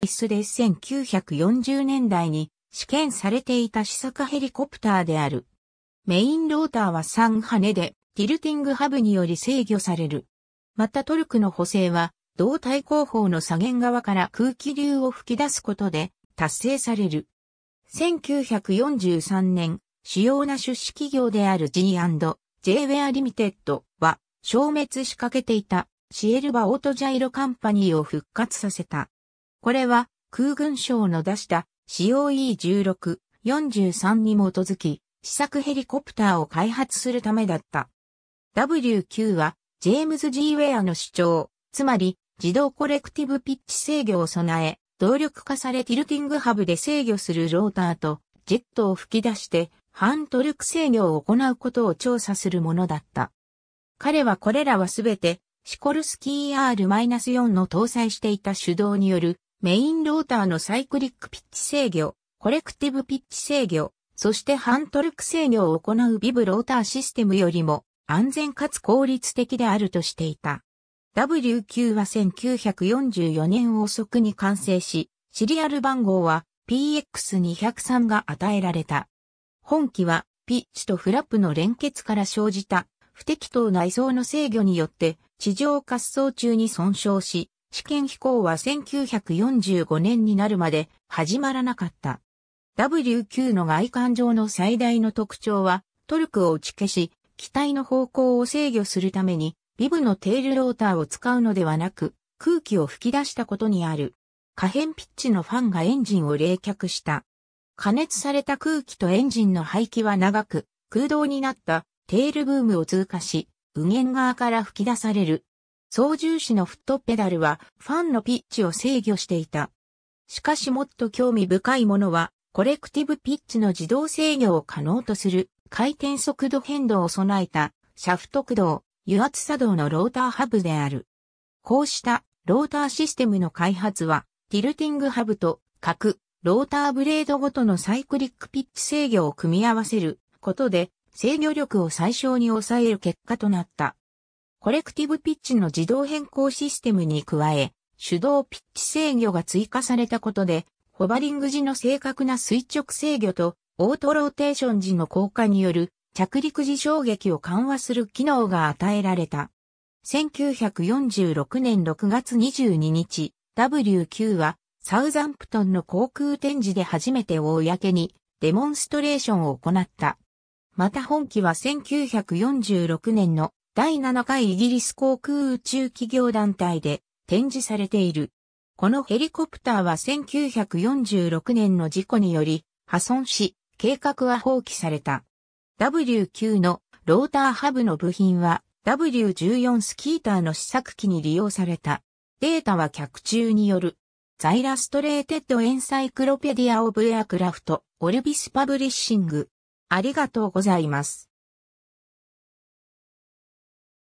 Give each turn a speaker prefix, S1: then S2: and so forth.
S1: 必須で1940年代に試験されていた試作ヘリコプターである。メインローターは3羽でティルティングハブにより制御される。またトルクの補正は胴体後方の左舷側から空気流を吹き出すことで達成される。1943年、主要な出資企業である G&J ウェアリミテッドは消滅しかけていたシエルバオートジャイロカンパニーを復活させた。これは空軍省の出した COE16、43に基づき、試作ヘリコプターを開発するためだった。WQ は、ジェームズ・ G・ ウェアの主張、つまり、自動コレクティブピッチ制御を備え、動力化されティルティングハブで制御するローターと、ジェットを吹き出して、反トルク制御を行うことを調査するものだった。彼はこれらはすべて、シコルスキー R-4 の搭載していた手動によるメインローターのサイクリックピッチ制御、コレクティブピッチ制御、そしてハントルク制御を行うビブローターシステムよりも安全かつ効率的であるとしていた。WQ は1944年遅くに完成し、シリアル番号は PX203 が与えられた。本機はピッチとフラップの連結から生じた不適当な位相の制御によって地上滑走中に損傷し、試験飛行は1945年になるまで始まらなかった。W9 の外観上の最大の特徴は、トルクを打ち消し、機体の方向を制御するために、ビブのテールローターを使うのではなく、空気を吹き出したことにある。可変ピッチのファンがエンジンを冷却した。加熱された空気とエンジンの排気は長く、空洞になったテールブームを通過し、右舷側から吹き出される操縦士のフットペダルはファンのピッチを制御していた。しかしもっと興味深いものは、コレクティブピッチの自動制御を可能とする回転速度変動を備えたシャフト駆動、油圧作動のローターハブである。こうしたローターシステムの開発は、ティルティングハブと各ローターブレードごとのサイクリックピッチ制御を組み合わせることで制御力を最小に抑える結果となった。コレクティブピッチの自動変更システムに加え、手動ピッチ制御が追加されたことで、ホバリング時の正確な垂直制御と、オートローテーション時の効果による着陸時衝撃を緩和する機能が与えられた。1946年6月22日、WQ はサウザンプトンの航空展示で初めて公にデモンストレーションを行った。また本機は1946年の第7回イギリス航空宇宙企業団体で展示されている。このヘリコプターは1946年の事故により破損し、計画は放棄された。W9 のローターハブの部品は W14 スキーターの試作機に利用された。データは客中による。ザイラストレーテッドエンサイクロペディアオブエアクラフト、オルビスパブリッシング。ありがとうございます。